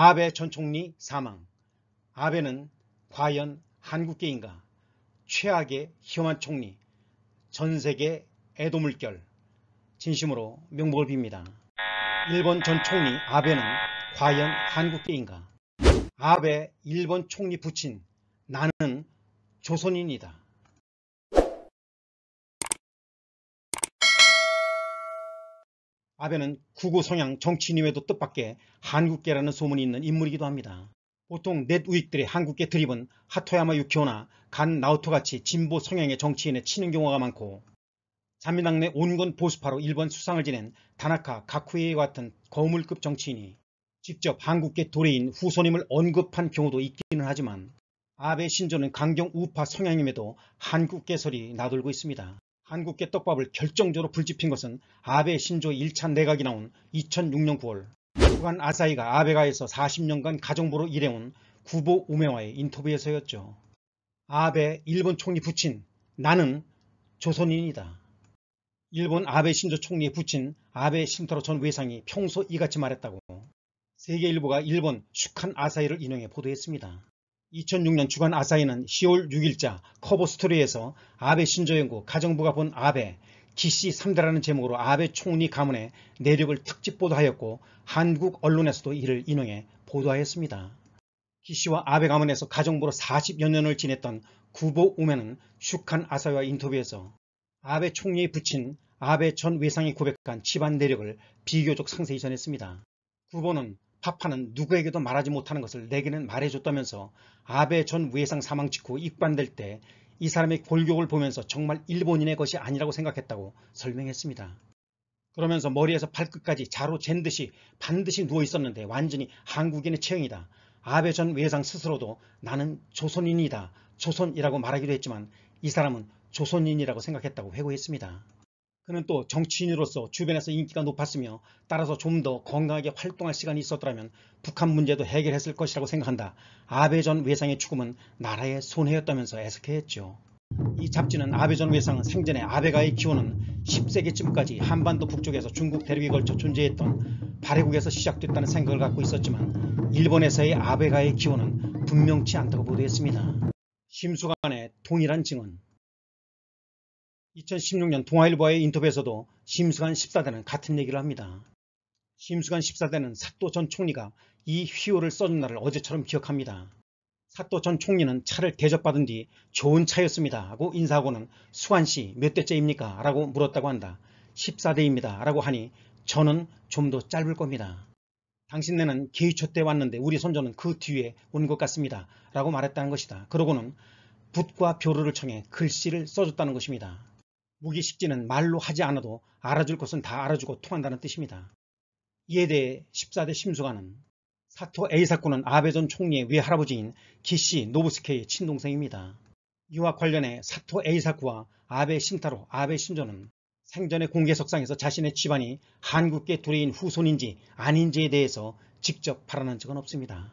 아베 전 총리 사망 아베는 과연 한국계인가 최악의 혐한 총리 전세계 애도물결 진심으로 명복을 빕니다. 일본 전 총리 아베는 과연 한국계인가 아베 일본 총리 부친 나는 조선인이다. 아베는 구구 성향 정치인 임에도 뜻밖의 한국계라는 소문이 있는 인물이기도 합니다. 보통 넷 우익들의 한국계 드립은 하토야마 유키오나 간 나우토같이 진보 성향의 정치인에 치는 경우가 많고 자민당 내 온건 보수파로 일본 수상을 지낸 다나카 가쿠이 같은 거물급 정치인이 직접 한국계 도래인 후손임을 언급한 경우도 있기는 하지만 아베 신조는 강경 우파 성향임에도 한국 계설이 나돌고 있습니다. 한국계 떡밥을 결정적으로 불집힌 것은 아베 신조 1차 내각이 나온 2006년 9월 북한 아사히가 아베가에서 40년간 가정부로 일해온 구보 우메와의 인터뷰에서였죠. 아베 일본 총리 부친 나는 조선인이다. 일본 아베 신조 총리의 부친 아베 신토로전 외상이 평소 이같이 말했다고 세계일보가 일본 슈칸 아사히를 인용해 보도했습니다. 2006년 주간 아사히는 10월 6일자 커버 스토리에서 아베 신조 연구 가정부가 본 아베 기시 3대라는 제목으로 아베 총리 가문의 내력을 특집 보도하였고 한국 언론에서도 이를 인용해 보도하였습니다. 기시와 아베 가문에서 가정부로 40여 년을 지냈던 구보 우메는 슈칸 아사히와 인터뷰에서 아베 총리의 부친 아베 전 외상이 고백한 집안 내력을 비교적 상세히 전했습니다. 구보는 파파는 누구에게도 말하지 못하는 것을 내게는 말해줬다면서 아베 전 외상 사망 직후 입관될 때 이 사람의 골격을 보면서 정말 일본인의 것이 아니라고 생각했다고 설명했습니다. 그러면서 머리에서 발끝까지 자로 잰 듯이 반드시 누워 있었는데 완전히 한국인의 체형이다. 아베 전 외상 스스로도 나는 조선인이다. 조선이라고 말하기도 했지만 이 사람은 조선인이라고 생각했다고 회고했습니다. 그는 또 정치인으로서 주변에서 인기가 높았으며 따라서 좀 더 건강하게 활동할 시간이 있었더라면 북한 문제도 해결했을 것이라고 생각한다. 아베 전 외상의 죽음은 나라의 손해였다면서 애석해했죠. 이 잡지는 아베 전 외상은 생전에 아베가의 기원은 10세기쯤까지 한반도 북쪽에서 중국 대륙에 걸쳐 존재했던 발해국에서 시작됐다는 생각을 갖고 있었지만 일본에서의 아베가의 기원은 분명치 않다고 보도했습니다. 심수간의 동일한 증언 2016년 동아일보와의 인터뷰에서도 심수관 14대는 같은 얘기를 합니다. 심수관 14대는 사또 전 총리가 이 휘호를 써준 날을 어제처럼 기억합니다. 사또 전 총리는 차를 대접받은 뒤 좋은 차였습니다 하고 인사하고는 수관씨 몇 대째입니까? 라고 물었다고 한다. 14대입니다 라고 하니 저는 좀 더 짧을 겁니다. 당신네는 개유초 때 왔는데 우리 손자는 그 뒤에 온 것 같습니다 라고 말했다는 것이다. 그러고는 붓과 벼루를 청해 글씨를 써줬다는 것입니다. 무기식지는 말로 하지 않아도 알아줄 것은 다 알아주고 통한다는 뜻입니다. 이에 대해 14대 심수관은 사토 에이사쿠는 아베 전 총리의 외할아버지인 기시 노부스케의 친동생입니다. 이와 관련해 사토 에이사쿠와 아베 신타로 아베 신조는 생전의 공개석상에서 자신의 집안이 한국계 두레인 후손인지 아닌지에 대해서 직접 발언한 적은 없습니다.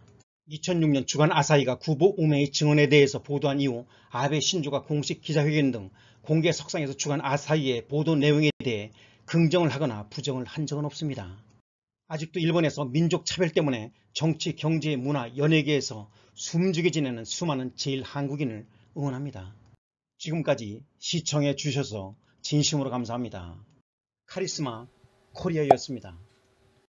2006년 주간 아사히가 구보 우메의 증언에 대해서 보도한 이후 아베 신조가 공식 기자회견 등 공개 석상에서 주간 아사히의 보도 내용에 대해 긍정을 하거나 부정을 한 적은 없습니다. 아직도 일본에서 민족 차별 때문에 정치, 경제, 문화, 연예계에서 숨죽여 지내는 수많은 제1한국인을 응원합니다. 지금까지 시청해 주셔서 진심으로 감사합니다. 카리스마 코리아였습니다.